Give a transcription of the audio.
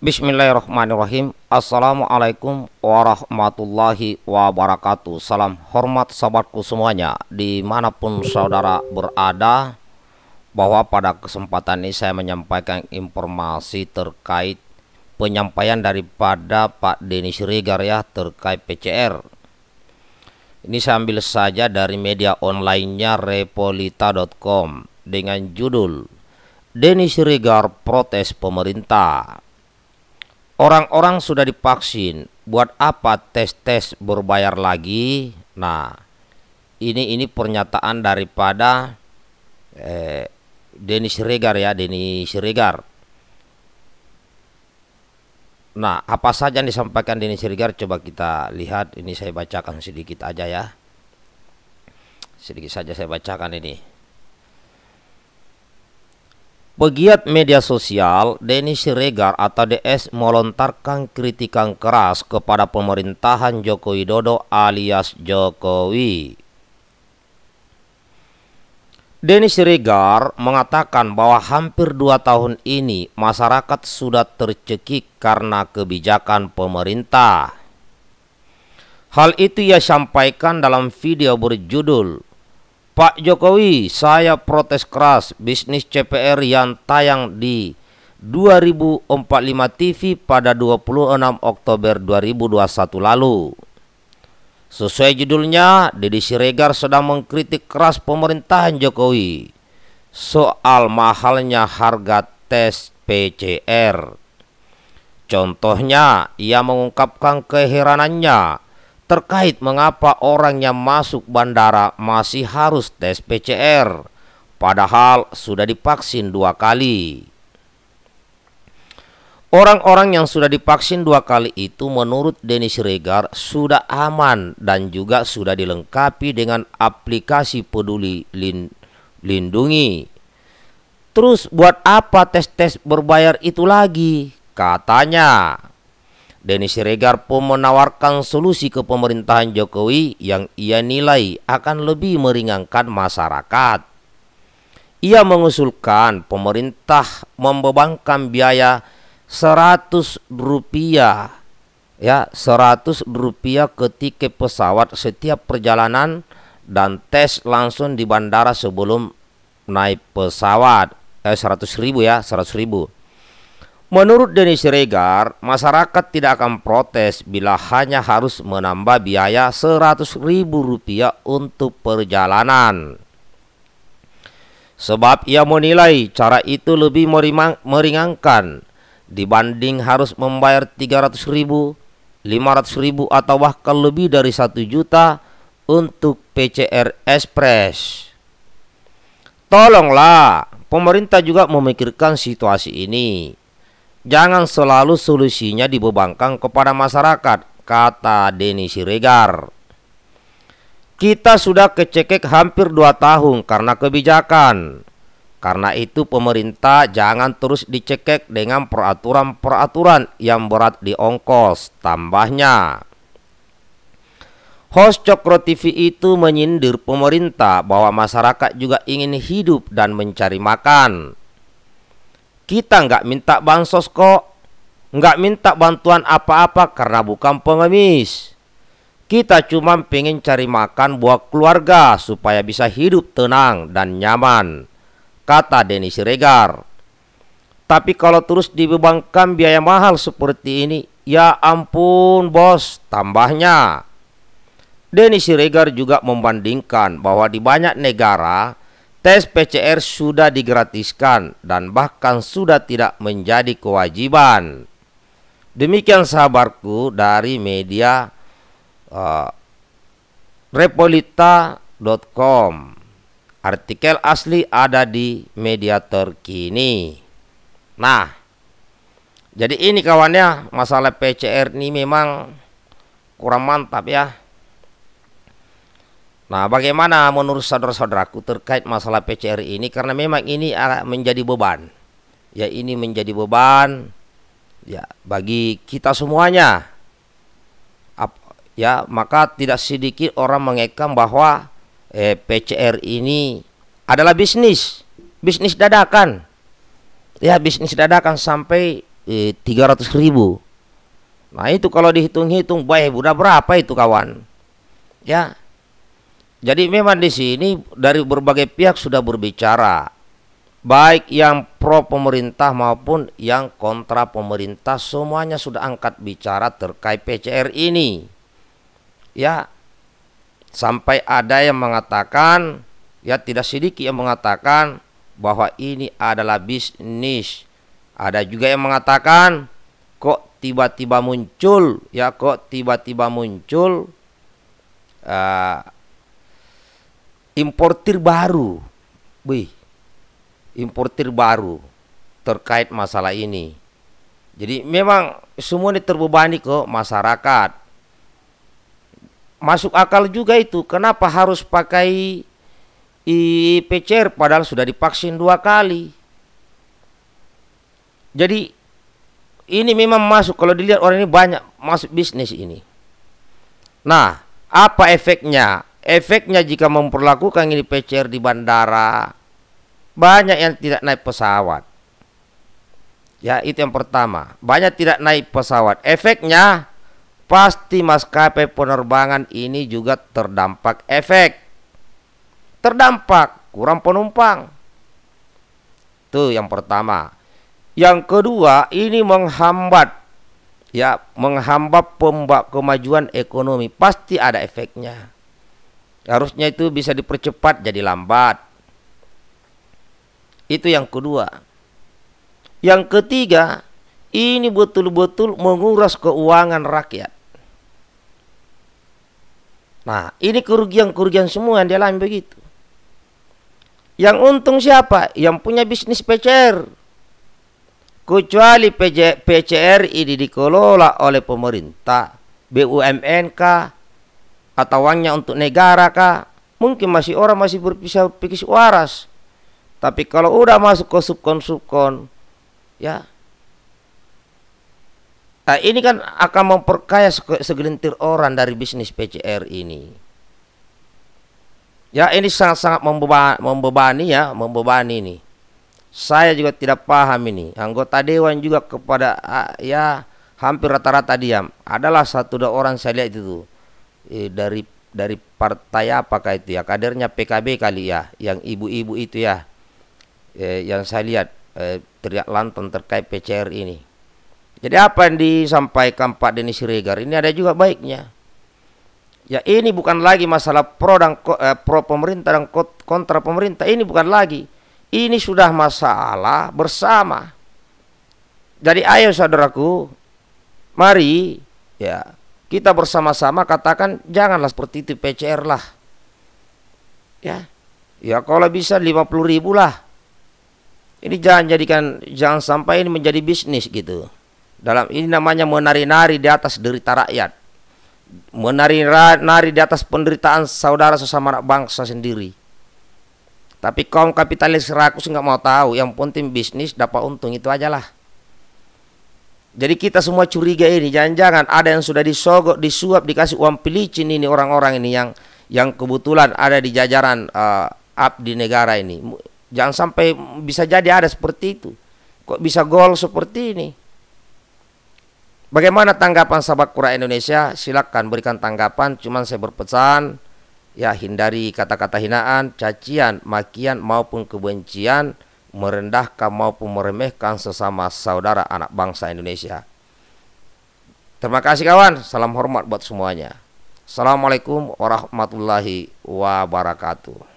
Bismillahirrahmanirrahim Assalamualaikum warahmatullahi wabarakatuh Salam hormat sahabatku semuanya Dimanapun saudara berada Bahwa pada kesempatan ini saya menyampaikan informasi terkait Penyampaian daripada Pak Denis Rigar ya terkait PCR Ini saya ambil saja dari media onlinenya repolita.com Dengan judul Denis Rigar protes pemerintah Orang-orang sudah divaksin, buat apa tes-tes berbayar lagi? Nah, ini ini pernyataan daripada eh, Denis Siregar ya, Denis Siregar. Nah, apa saja yang disampaikan Denis Siregar? coba kita lihat. Ini saya bacakan sedikit aja ya. Sedikit saja saya bacakan ini. Pegiat media sosial Denis Siregar atau DS melontarkan kritikan keras kepada pemerintahan Joko Widodo alias Jokowi. Denis Siregar mengatakan bahwa hampir dua tahun ini masyarakat sudah tercekik karena kebijakan pemerintah. Hal itu ia sampaikan dalam video berjudul Pak Jokowi, saya protes keras bisnis CPR yang tayang di 2045 TV pada 26 Oktober 2021 lalu. Sesuai judulnya, Deddy Siregar sedang mengkritik keras pemerintahan Jokowi soal mahalnya harga tes PCR. Contohnya, ia mengungkapkan keheranannya terkait mengapa orang yang masuk bandara masih harus tes PCR, padahal sudah divaksin dua kali. Orang-orang yang sudah divaksin dua kali itu menurut Denis Regar, sudah aman dan juga sudah dilengkapi dengan aplikasi peduli lindungi. Terus buat apa tes-tes berbayar itu lagi? Katanya. Denny Siregar pun menawarkan solusi ke pemerintahan Jokowi yang ia nilai akan lebih meringankan masyarakat. Ia mengusulkan pemerintah membebankan biaya 100 rupiah ya 100 rupiah ke pesawat setiap perjalanan dan tes langsung di bandara sebelum naik pesawat eh 100 ribu ya 100 ribu Menurut Denis Siregar, masyarakat tidak akan protes bila hanya harus menambah biaya Rp100.000 untuk perjalanan. Sebab ia menilai cara itu lebih meringankan dibanding harus membayar Rp300.000, Rp500.000 atau bahkan lebih dari satu juta untuk PCR Express. Tolonglah, pemerintah juga memikirkan situasi ini Jangan selalu solusinya dibebankan kepada masyarakat, kata Denny Siregar. Kita sudah kecekek hampir dua tahun karena kebijakan. Karena itu pemerintah jangan terus dicekek dengan peraturan-peraturan yang berat di ongkos, tambahnya. Host Cokro TV itu menyindir pemerintah bahwa masyarakat juga ingin hidup dan mencari makan. Kita nggak minta bansos kok. Nggak minta bantuan apa-apa karena bukan pengemis. Kita cuma pengen cari makan buat keluarga supaya bisa hidup tenang dan nyaman. Kata Denny Siregar. Tapi kalau terus dibebankan biaya mahal seperti ini, ya ampun bos, tambahnya. Denny Siregar juga membandingkan bahwa di banyak negara, Tes PCR sudah digratiskan dan bahkan sudah tidak menjadi kewajiban. Demikian sahabatku dari media uh, eh, repolita.com. Artikel asli ada di media terkini. Nah, jadi ini kawannya masalah PCR ini memang kurang mantap ya. Nah, bagaimana menurut saudara-saudaraku terkait masalah PCR ini karena memang ini menjadi beban. Ya, ini menjadi beban ya bagi kita semuanya. Ya, maka tidak sedikit orang mengekang bahwa eh, PCR ini adalah bisnis, bisnis dadakan. Ya, bisnis dadakan sampai eh, 300 ribu. Nah, itu kalau dihitung-hitung, baik, udah berapa itu kawan? Ya, jadi memang di sini dari berbagai pihak sudah berbicara baik yang pro pemerintah maupun yang kontra pemerintah semuanya sudah angkat bicara terkait PCR ini. Ya. Sampai ada yang mengatakan ya tidak sedikit yang mengatakan bahwa ini adalah bisnis. Ada juga yang mengatakan kok tiba-tiba muncul ya kok tiba-tiba muncul uh, importir baru. Wih, importir baru terkait masalah ini. Jadi memang semua ini terbebani ke masyarakat. Masuk akal juga itu. Kenapa harus pakai IPCR padahal sudah divaksin dua kali. Jadi ini memang masuk kalau dilihat orang ini banyak masuk bisnis ini. Nah, apa efeknya? Efeknya jika memperlakukan ini PCR di bandara, banyak yang tidak naik pesawat. Ya, itu yang pertama. Banyak tidak naik pesawat. Efeknya pasti maskapai penerbangan ini juga terdampak efek. Terdampak kurang penumpang. Itu yang pertama. Yang kedua, ini menghambat ya, menghambat pembak kemajuan ekonomi. Pasti ada efeknya. Harusnya itu bisa dipercepat jadi lambat. Itu yang kedua. Yang ketiga, ini betul-betul menguras keuangan rakyat. Nah, ini kerugian-kerugian semua yang dialami begitu. Yang untung siapa? Yang punya bisnis PCR. Kecuali PCR ini dikelola oleh pemerintah, BUMN uangnya untuk negara kah mungkin masih orang masih berpisah pikis waras tapi kalau udah masuk ke subkon subkon ya nah, ini kan akan memperkaya segelintir orang dari bisnis PCR ini ya ini sangat-sangat membebani, membebani ya membebani ini saya juga tidak paham ini anggota dewan juga kepada ah, ya hampir rata-rata diam adalah satu dua orang saya lihat itu Eh, dari dari partai apakah itu ya kadernya PKB kali ya yang ibu-ibu itu ya eh, yang saya lihat eh, teriak lantang terkait PCR ini jadi apa yang disampaikan Pak Denis Siregar ini ada juga baiknya ya ini bukan lagi masalah pro dan eh, pro pemerintah dan kontra pemerintah ini bukan lagi ini sudah masalah bersama jadi ayo saudaraku mari ya kita bersama-sama katakan janganlah seperti itu PCR lah. Ya. Ya kalau bisa 50 ribu lah. Ini jangan jadikan jangan sampai ini menjadi bisnis gitu. Dalam ini namanya menari-nari di atas derita rakyat. Menari-nari di atas penderitaan saudara sesama bangsa sendiri. Tapi kaum kapitalis rakus nggak mau tahu. Yang penting bisnis dapat untung itu aja lah. Jadi kita semua curiga ini, jangan-jangan ada yang sudah disogok, disuap, dikasih uang pelicin ini orang-orang ini yang yang kebetulan ada di jajaran uh, up di negara ini. Jangan sampai bisa jadi ada seperti itu. Kok bisa gol seperti ini? Bagaimana tanggapan sahabat Kura Indonesia? Silakan berikan tanggapan. Cuman saya berpesan, ya hindari kata-kata hinaan, cacian, makian maupun kebencian merendahkan maupun meremehkan sesama saudara anak bangsa Indonesia. Terima kasih kawan, salam hormat buat semuanya. Assalamualaikum warahmatullahi wabarakatuh.